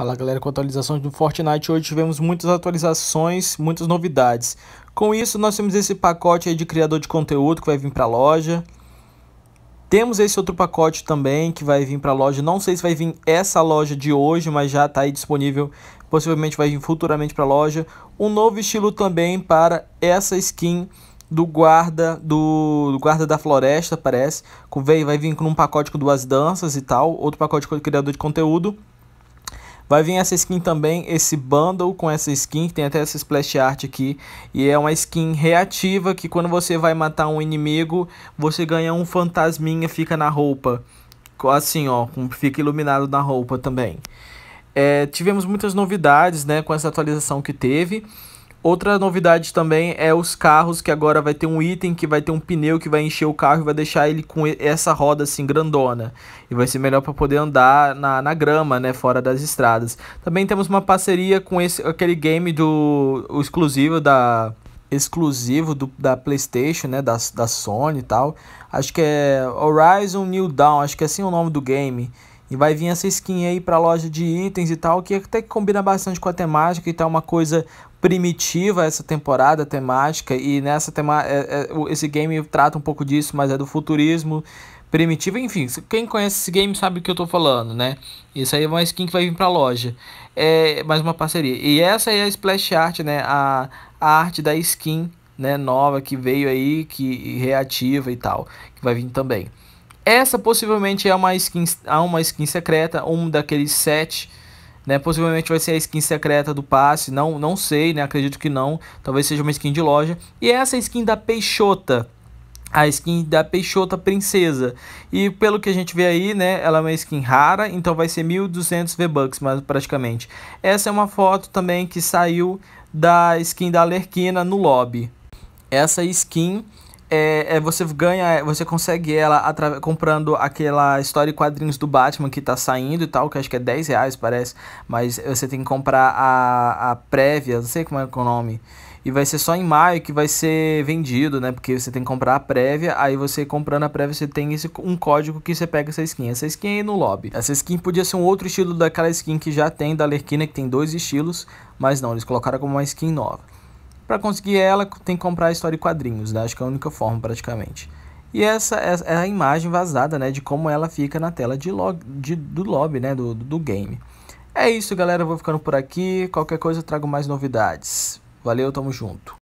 Fala galera, com atualizações do Fortnite, hoje tivemos muitas atualizações, muitas novidades. Com isso, nós temos esse pacote de criador de conteúdo que vai vir para a loja. Temos esse outro pacote também que vai vir para a loja. Não sei se vai vir essa loja de hoje, mas já está aí disponível. Possivelmente vai vir futuramente para a loja. Um novo estilo também para essa skin do guarda do, do, guarda da floresta, parece. Vai, vai vir com um pacote com duas danças e tal. Outro pacote com criador de conteúdo. Vai vir essa skin também, esse bundle com essa skin, que tem até essa splash art aqui. E é uma skin reativa que quando você vai matar um inimigo, você ganha um fantasminha, fica na roupa. Assim, ó, fica iluminado na roupa também. É, tivemos muitas novidades, né, com essa atualização que teve. Outra novidade também é os carros que agora vai ter um item que vai ter um pneu que vai encher o carro e vai deixar ele com essa roda assim grandona e vai ser melhor para poder andar na, na grama, né, fora das estradas. Também temos uma parceria com esse aquele game do o exclusivo da exclusivo do, da PlayStation, né, da, da Sony e tal. Acho que é Horizon New Dawn, acho que é assim o nome do game e vai vir essa skin aí pra loja de itens e tal, que até que combina bastante com a temática e então tal, é uma coisa primitiva essa temporada temática. E nessa tema é, é, esse game trata um pouco disso, mas é do futurismo primitivo. Enfim, quem conhece esse game sabe o que eu tô falando, né? Isso aí é uma skin que vai vir pra loja. É mais uma parceria. E essa aí é a Splash Art, né? A, a arte da skin né, nova que veio aí, que reativa e tal, que vai vir também. Essa possivelmente é uma skin, há é uma skin secreta, um daqueles sete. Né, possivelmente vai ser a skin secreta do passe, não, não sei, né? Acredito que não. Talvez seja uma skin de loja. E é essa skin da Peixota, a skin da Peixota Princesa. E pelo que a gente vê aí, né, ela é uma skin rara, então vai ser 1200 V-bucks, praticamente. Essa é uma foto também que saiu da skin da Alerquina no lobby. Essa skin é, é, você ganha, é, você consegue ela comprando aquela história de quadrinhos do Batman que tá saindo e tal, que acho que é 10 reais, parece. Mas você tem que comprar a, a prévia, não sei como é, é o nome. E vai ser só em maio que vai ser vendido, né? Porque você tem que comprar a prévia, aí você comprando a prévia, você tem esse, um código que você pega essa skin. Essa skin aí é no lobby. Essa skin podia ser um outro estilo daquela skin que já tem da Lerquina, que tem dois estilos, mas não, eles colocaram como uma skin nova. Para conseguir ela, tem que comprar a história em quadrinhos, né? acho que é a única forma praticamente. E essa é a imagem vazada, né, de como ela fica na tela de log, de, do lobby, né, do, do game. É isso, galera, eu vou ficando por aqui. Qualquer coisa eu trago mais novidades. Valeu, tamo junto.